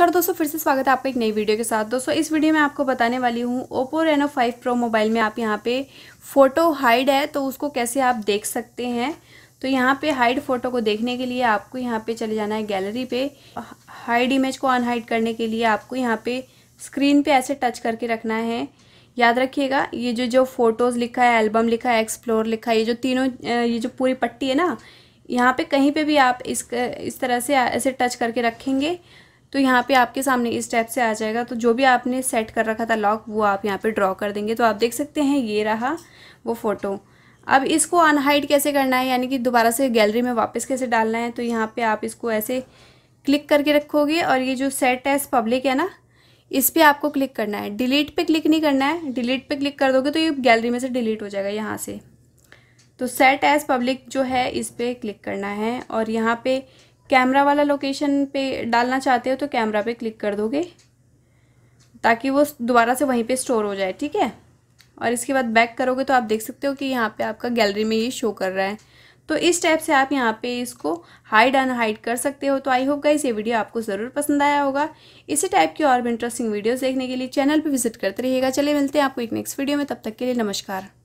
नमस्कार दोस्तों फिर से स्वागत है आपका एक नई वीडियो के साथ दोस्तों इस वीडियो में आपको बताने वाली हूँ ओप्पो रेनो 5 प्रो मोबाइल में आप यहाँ पे फ़ोटो हाइड है तो उसको कैसे आप देख सकते हैं तो यहाँ पे हाइड फ़ोटो को देखने के लिए आपको यहाँ पे चले जाना है गैलरी पे हाइड इमेज को अनहाइड करने के लिए आपको यहाँ पे स्क्रीन पे ऐसे टच करके रखना है याद रखिएगा ये जो जो फ़ोटोज़ लिखा है एल्बम लिखा है एक्सप्लोर लिखा है ये जो तीनों ये जो पूरी पट्टी है ना यहाँ पे कहीं पे भी आप इस इस तरह से ऐसे टच करके रखेंगे तो यहाँ पे आपके सामने इस टाइप से आ जाएगा तो जो भी आपने सेट कर रखा था लॉक वो आप यहाँ पे ड्रॉ कर देंगे तो आप देख सकते हैं ये रहा वो फ़ोटो अब इसको अनहाइड कैसे करना है यानी कि दोबारा से गैलरी में वापस कैसे डालना है तो यहाँ पे आप इसको ऐसे क्लिक करके रखोगे और ये जो सेट एस पब्लिक है ना इस पर आपको क्लिक करना है डिलीट पर क्लिक नहीं करना है डिलीट पर क्लिक कर दोगे तो ये गैलरी में से डिलीट हो जाएगा यहाँ से तो सेट एज पब्लिक जो है इस पर क्लिक करना है और यहाँ पर कैमरा वाला लोकेशन पे डालना चाहते हो तो कैमरा पे क्लिक कर दोगे ताकि वो दोबारा से वहीं पे स्टोर हो जाए ठीक है और इसके बाद बैक करोगे तो आप देख सकते हो कि यहाँ पे आपका गैलरी में ये शो कर रहा है तो इस टाइप से आप यहाँ पे इसको हाइड एंड हाइड कर सकते हो तो आई होप गाइस ये वीडियो आपको ज़रूर पसंद आया होगा इसी टाइप की और भी इंटरेस्टिंग वीडियोज़ देखने के लिए चैनल पर विजिट करते रहिएगा चले मिलते हैं आपको एक नेक्स्ट वीडियो में तब तक के लिए नमस्कार